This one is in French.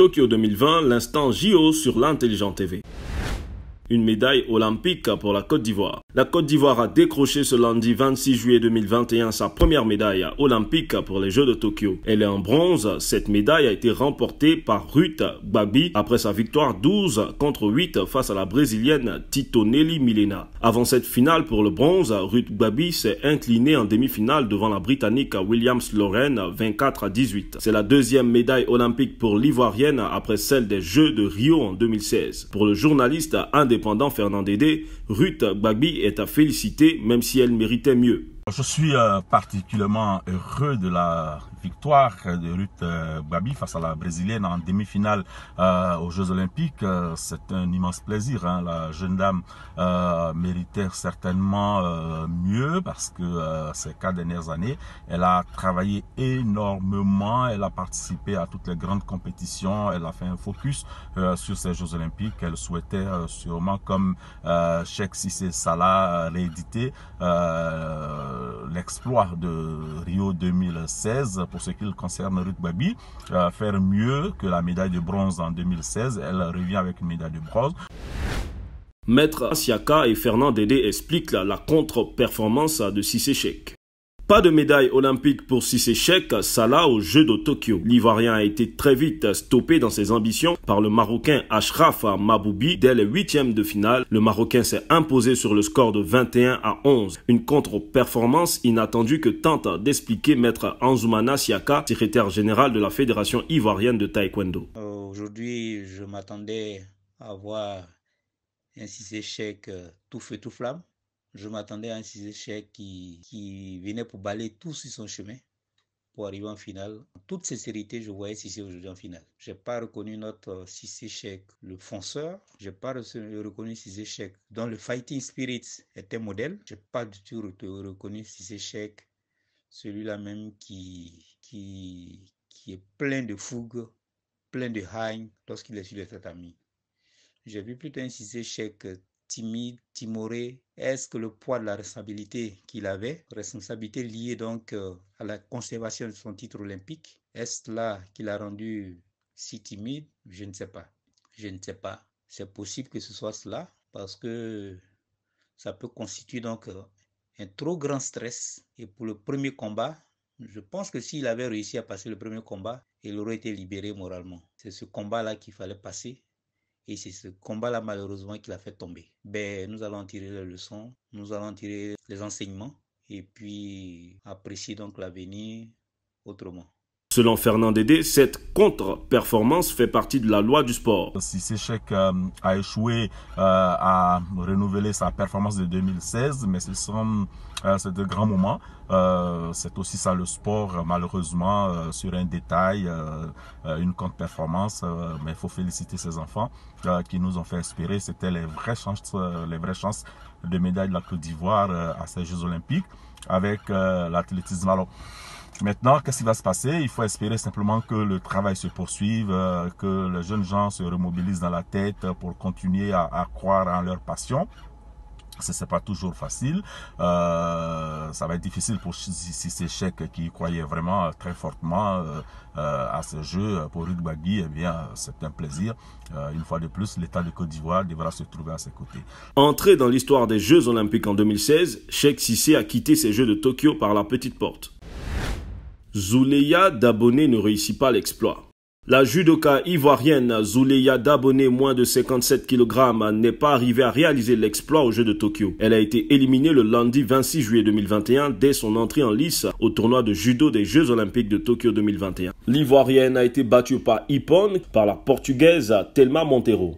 Tokyo 2020, l'instant JO sur l'Intelligent TV. Une médaille olympique pour la Côte d'Ivoire. La Côte d'Ivoire a décroché ce lundi 26 juillet 2021 sa première médaille olympique pour les Jeux de Tokyo. Elle est en bronze. Cette médaille a été remportée par Ruth Babi après sa victoire 12 contre 8 face à la Brésilienne Nelly Milena. Avant cette finale pour le bronze, Ruth Babi s'est inclinée en demi-finale devant la Britannique Williams Lauren 24 à 18. C'est la deuxième médaille olympique pour l'Ivoirienne après celle des Jeux de Rio en 2016. Pour le journaliste indépendant Fernand Dédé, Ruth Babi est à féliciter, même si elle méritait mieux. Je suis euh, particulièrement heureux de la victoire de Ruth euh, Babi face à la Brésilienne en demi-finale euh, aux Jeux Olympiques. Euh, c'est un immense plaisir. Hein. La jeune dame méritait certainement mieux parce que ces quatre dernières années, elle a travaillé énormément. Elle a participé à toutes les grandes compétitions. Elle a fait un focus sur ces Jeux Olympiques. Elle souhaitait sûrement, comme euh, Sissé Salah, rééditer l'exploit de Rio 2016 pour ce qui concerne Ruth Babi, euh, faire mieux que la médaille de bronze en 2016. Elle revient avec une médaille de bronze. Maître Asiaka et Fernand Dédé expliquent la contre-performance de échecs. Pas de médaille olympique pour six échecs, Salah au jeu de Tokyo. L'Ivoirien a été très vite stoppé dans ses ambitions par le Marocain Ashraf Maboubi. Dès les huitièmes de finale, le Marocain s'est imposé sur le score de 21 à 11. Une contre-performance inattendue que tente d'expliquer maître Anzoumana Siaka, secrétaire général de la Fédération ivoirienne de taekwondo. Euh, aujourd'hui, je m'attendais à voir un six échecs euh, tout feu, tout flamme. Je m'attendais à un 6 échecs qui, qui venait pour balayer tout sur son chemin pour arriver en finale. En toute sincérité, je voyais échecs aujourd'hui en finale. J'ai pas reconnu notre six échecs, le fonceur. J'ai pas reconnu 6 échecs dont le fighting spirit était modèle. Je n'ai pas du tout reconnu six échecs, celui-là même qui, qui, qui est plein de fougue, plein de haine lorsqu'il est sur les tatamis. J'ai vu plutôt un échecs échecs timide, timoré Est-ce que le poids de la responsabilité qu'il avait, responsabilité liée donc euh, à la conservation de son titre olympique, est-ce là qu'il a rendu si timide Je ne sais pas. Je ne sais pas. C'est possible que ce soit cela parce que ça peut constituer donc euh, un trop grand stress. Et pour le premier combat, je pense que s'il avait réussi à passer le premier combat, il aurait été libéré moralement. C'est ce combat-là qu'il fallait passer et c'est ce combat-là, malheureusement, qui l'a fait tomber. Ben, nous allons tirer les leçons, nous allons tirer les enseignements et puis apprécier donc l'avenir autrement. Selon Fernand Dédé, cette contre-performance fait partie de la loi du sport. Si Séchec euh, a échoué euh, à renouveler sa performance de 2016, mais ce sont euh, de grands moments. Euh, c'est aussi ça le sport, malheureusement, euh, sur un détail, une contre-performance. mais il faut féliciter ces enfants qui nous ont fait espérer. C'était les vraies chances, les vraies chances de médaille de la Côte d'Ivoire à ces Jeux Olympiques avec l'athlétisme. Alors, Maintenant, qu'est-ce qui va se passer Il faut espérer simplement que le travail se poursuive, euh, que les jeunes gens se remobilisent dans la tête pour continuer à, croire en leur passion ce n'est pas toujours facile. Euh, ça va être difficile pour ces Chek qui croyait vraiment très fortement euh, à ce jeu. Pour Rugby eh bien, c'est un plaisir. une fois de plus, l'État de Côte d'Ivoire devra se trouver à ses côtés. Entré dans l'histoire des Jeux Olympiques en 2016, Cheikh Sissé a quitté ces Jeux de Tokyo par la petite porte. Zuleya Daboné ne réussit pas l'exploit. La judoka ivoirienne Zuleya Daboné, moins de 57 kg, n'est pas arrivée à réaliser l'exploit au Jeux de Tokyo. Elle a été éliminée le lundi 26 juillet 2021 dès son entrée en lice au tournoi de judo des Jeux Olympiques de Tokyo 2021. L'ivoirienne a été battue par Ippon, par la portugaise Telma Montero.